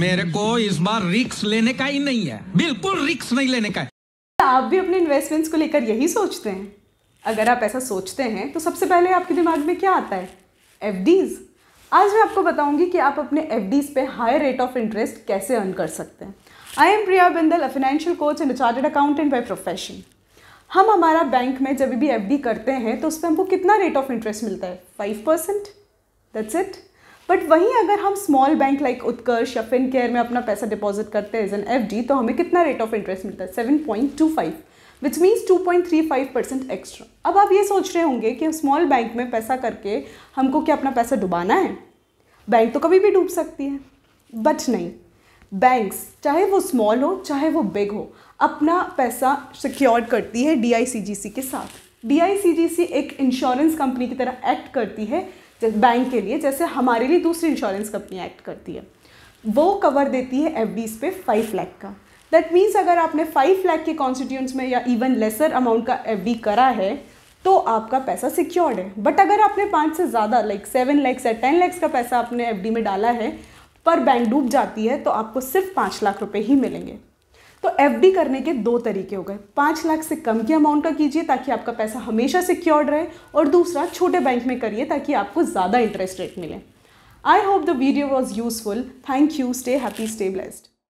मेरे को इस बार रिक्स लेने का ही नहीं है बिल्कुल रिक्स नहीं लेने का है आप भी अपने इन्वेस्टमेंट्स को लेकर यही सोचते हैं अगर आप ऐसा सोचते हैं तो सबसे पहले आपके दिमाग में क्या आता है एफ आज मैं आपको बताऊंगी कि आप अपने एफ पे हाई रेट ऑफ इंटरेस्ट कैसे अर्न कर सकते हैं I am Priya Bindal a financial coach and chartered accountant by profession हम हमारा बैंक में जब भी एफ करते हैं तो उस पर हमको कितना रेट ऑफ इंटरेस्ट मिलता है five percent that's it but वहीं अगर हम स्मॉल बैंक लाइक उत्कर्ष या फिन केयर में अपना पैसा डिपॉजिट करते हैं एज एन एफ डी तो हमें कितना रेट ऑफ इंटरेस्ट मिलता है seven point two five which means two point three five percent extra अब आप ये सोच रहे होंगे कि स्मॉल बैंक में पैसा करके हमको क्या अपना पैसा डुबाना है बैंक तो कभी भी डूब सकती है बट नहीं बैंक्स चाहे वो स्मॉल हो चाहे वो बिग हो अपना पैसा सिक्योर करती है डी के साथ डी एक इंश्योरेंस कंपनी की तरह एक्ट करती है बैंक के लिए जैसे हमारे लिए दूसरी इंश्योरेंस कंपनी एक्ट करती है वो कवर देती है एफ पे फाइव लैख का दैट मीन्स अगर आपने फाइव लैख के कॉन्स्टिट्यूंट्स में या इवन लेसर अमाउंट का एफ करा है तो आपका पैसा सिक्योर्ड है बट अगर आपने पाँच से ज़्यादा लाइक सेवन लैक्स या टेन लैक्स का पैसा आपने एफ में डाला है पर बैंक डूब जाती है तो आपको सिर्फ पाँच लाख रुपये ही मिलेंगे तो एफ करने के दो तरीके हो गए पाँच लाख से कम के अमाउंट का कीजिए ताकि आपका पैसा हमेशा सिक्योर्ड रहे और दूसरा छोटे बैंक में करिए ताकि आपको ज़्यादा इंटरेस्ट रेट मिले I hope the video was useful thank you stay happy stay blessed